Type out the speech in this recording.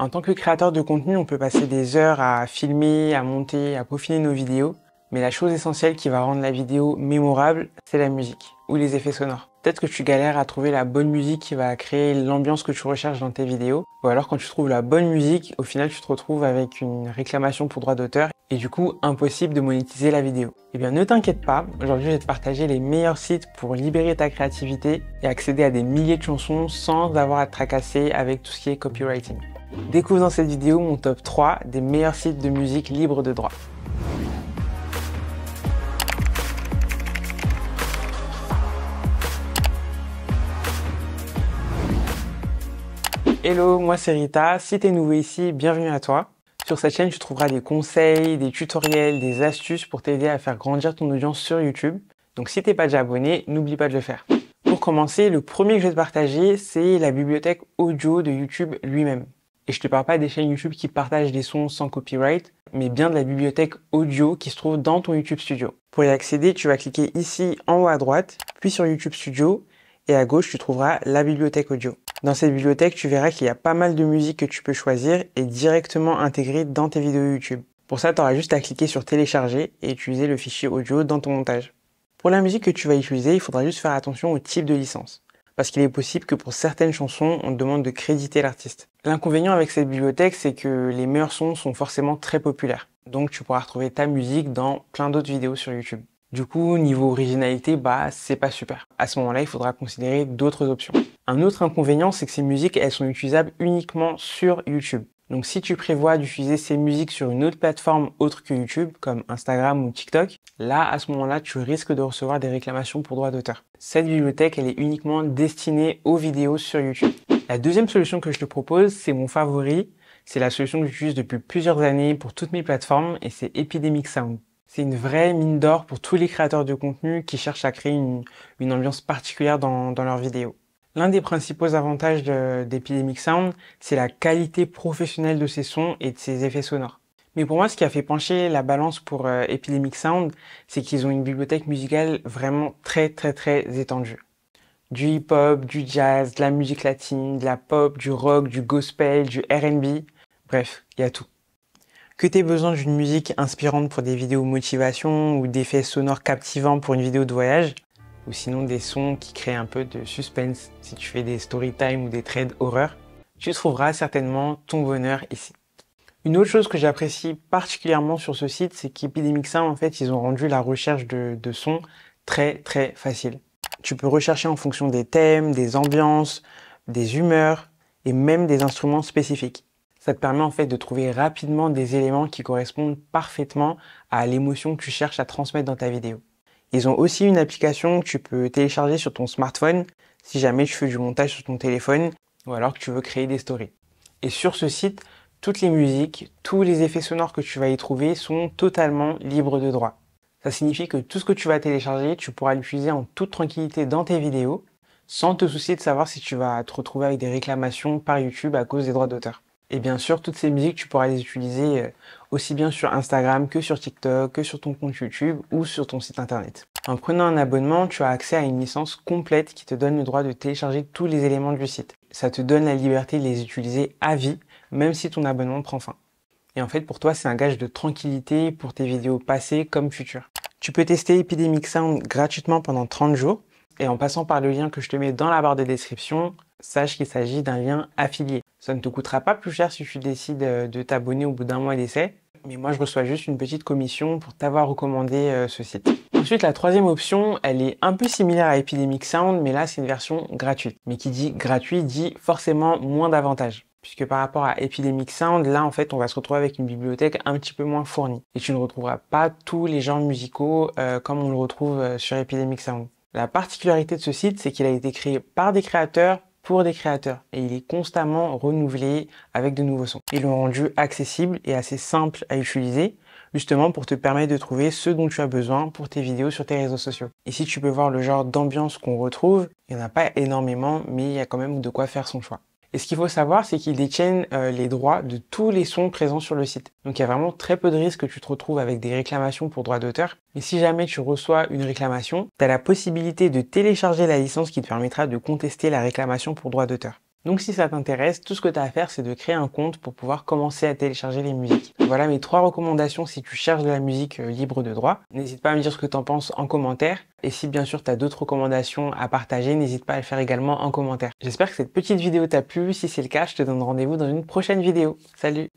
En tant que créateur de contenu, on peut passer des heures à filmer, à monter, à peaufiner nos vidéos. Mais la chose essentielle qui va rendre la vidéo mémorable, c'est la musique ou les effets sonores. Peut-être que tu galères à trouver la bonne musique qui va créer l'ambiance que tu recherches dans tes vidéos. Ou alors quand tu trouves la bonne musique, au final tu te retrouves avec une réclamation pour droit d'auteur et du coup impossible de monétiser la vidéo. Eh bien ne t'inquiète pas, aujourd'hui je vais te partager les meilleurs sites pour libérer ta créativité et accéder à des milliers de chansons sans avoir à te tracasser avec tout ce qui est copywriting. Découvre dans cette vidéo mon top 3 des meilleurs sites de musique libre de droit. Hello, moi c'est Rita. Si es nouveau ici, bienvenue à toi. Sur cette chaîne, tu trouveras des conseils, des tutoriels, des astuces pour t'aider à faire grandir ton audience sur YouTube. Donc si t'es pas déjà abonné, n'oublie pas de le faire. Pour commencer, le premier que je vais te partager, c'est la bibliothèque audio de YouTube lui-même. Et je te parle pas des chaînes YouTube qui partagent des sons sans copyright, mais bien de la bibliothèque audio qui se trouve dans ton YouTube Studio. Pour y accéder, tu vas cliquer ici en haut à droite, puis sur YouTube Studio, et à gauche, tu trouveras la bibliothèque audio. Dans cette bibliothèque, tu verras qu'il y a pas mal de musique que tu peux choisir et directement intégrer dans tes vidéos YouTube. Pour ça, tu auras juste à cliquer sur télécharger et utiliser le fichier audio dans ton montage. Pour la musique que tu vas utiliser, il faudra juste faire attention au type de licence. Parce qu'il est possible que pour certaines chansons, on te demande de créditer l'artiste. L'inconvénient avec cette bibliothèque, c'est que les meilleurs sons sont forcément très populaires. Donc tu pourras retrouver ta musique dans plein d'autres vidéos sur YouTube. Du coup, niveau originalité, bah, c'est pas super. À ce moment-là, il faudra considérer d'autres options. Un autre inconvénient, c'est que ces musiques, elles sont utilisables uniquement sur YouTube. Donc si tu prévois d'utiliser ces musiques sur une autre plateforme autre que YouTube, comme Instagram ou TikTok, là, à ce moment-là, tu risques de recevoir des réclamations pour droit d'auteur. Cette bibliothèque, elle est uniquement destinée aux vidéos sur YouTube. La deuxième solution que je te propose, c'est mon favori. C'est la solution que j'utilise depuis plusieurs années pour toutes mes plateformes et c'est Epidemic Sound. C'est une vraie mine d'or pour tous les créateurs de contenu qui cherchent à créer une, ambiance particulière dans, leurs vidéos. L'un des principaux avantages d'Epidemic Sound, c'est la qualité professionnelle de ses sons et de ses effets sonores. Mais pour moi, ce qui a fait pencher la balance pour euh, Epidemic Sound, c'est qu'ils ont une bibliothèque musicale vraiment très très très étendue. Du hip-hop, du jazz, de la musique latine, de la pop, du rock, du gospel, du RB, bref, il y a tout. Que tu aies besoin d'une musique inspirante pour des vidéos motivation ou d'effets sonores captivants pour une vidéo de voyage, ou sinon des sons qui créent un peu de suspense si tu fais des story time ou des trades horreur, tu trouveras certainement ton bonheur ici. Une autre chose que j'apprécie particulièrement sur ce site, c'est qu'Epidemic Sound, en fait, ils ont rendu la recherche de sons très très facile. Tu peux rechercher en fonction des thèmes, des ambiances, des humeurs et même des instruments spécifiques ça te permet en fait de trouver rapidement des éléments qui correspondent parfaitement à l'émotion que tu cherches à transmettre dans ta vidéo. Ils ont aussi une application que tu peux télécharger sur ton smartphone si jamais tu fais du montage sur ton téléphone ou alors que tu veux créer des stories. Et sur ce site, toutes les musiques, tous les effets sonores que tu vas y trouver sont totalement libres de droits. Ça signifie que tout ce que tu vas télécharger, tu pourras l'utiliser en toute tranquillité dans tes vidéos sans te soucier de savoir si tu vas te retrouver avec des réclamations par YouTube à cause des droits d'auteur. Et bien sûr, toutes ces musiques, tu pourras les utiliser euh, aussi bien sur Instagram que sur TikTok, que sur ton compte YouTube ou sur ton site internet. En prenant un abonnement, tu as accès à une licence complète qui te donne le droit de télécharger tous les éléments du site. Ça te donne la liberté de les utiliser à vie, même si ton abonnement prend fin. Et en fait, pour toi, c'est un gage de tranquillité pour tes vidéos passées comme futures. Tu peux tester Epidemic Sound gratuitement pendant 30 jours et en passant par le lien que je te mets dans la barre de description, sache qu'il s'agit d'un lien affilié. Ça ne te coûtera pas plus cher si tu décides euh, de t'abonner au bout d'un mois d'essai, mais moi je reçois juste une petite commission pour t'avoir recommandé euh, ce site. Ensuite, la troisième option, elle est un peu similaire à Epidemic Sound, mais là c'est une version gratuite. Mais qui dit gratuit dit forcément moins d'avantages puisque par rapport à Epidemic Sound, là en fait on va se retrouver avec une bibliothèque un petit peu moins fournie et tu ne retrouveras pas tous les genres musicaux euh, comme on le retrouve sur Epidemic Sound. La particularité de ce site, c'est qu'il a été créé par des créateurs des créateurs et il est constamment renouvelé avec de nouveaux sons. Ils l'ont rendu accessible et assez simple à utiliser justement pour te permettre de trouver ce dont tu as besoin pour tes vidéos sur tes réseaux sociaux. Et si tu peux voir le genre d'ambiance qu'on retrouve, il n'y en a pas énormément, mais il y a quand même de quoi faire son choix. Et ce qu'il faut savoir, c'est qu'ils détiennent euh, les droits de tous les sons présents sur le site. Donc il y a vraiment très peu de risques que tu te retrouves avec des réclamations pour droit d'auteur. Mais si jamais tu reçois une réclamation, tu as la possibilité de télécharger la licence qui te permettra de contester la réclamation pour droit d'auteur. Donc si ça t'intéresse, tout ce que tu as à faire, c'est de créer un compte pour pouvoir commencer à télécharger les musiques. Voilà mes trois recommandations si tu cherches de la musique euh, libre de droit. N'hésite pas à me dire ce que tu penses en commentaire. Et si bien sûr tu as d'autres recommandations à partager, n'hésite pas à le faire également en commentaire. J'espère que cette petite vidéo t'a plu. Si c'est le cas, je te donne rendez-vous dans une prochaine vidéo. Salut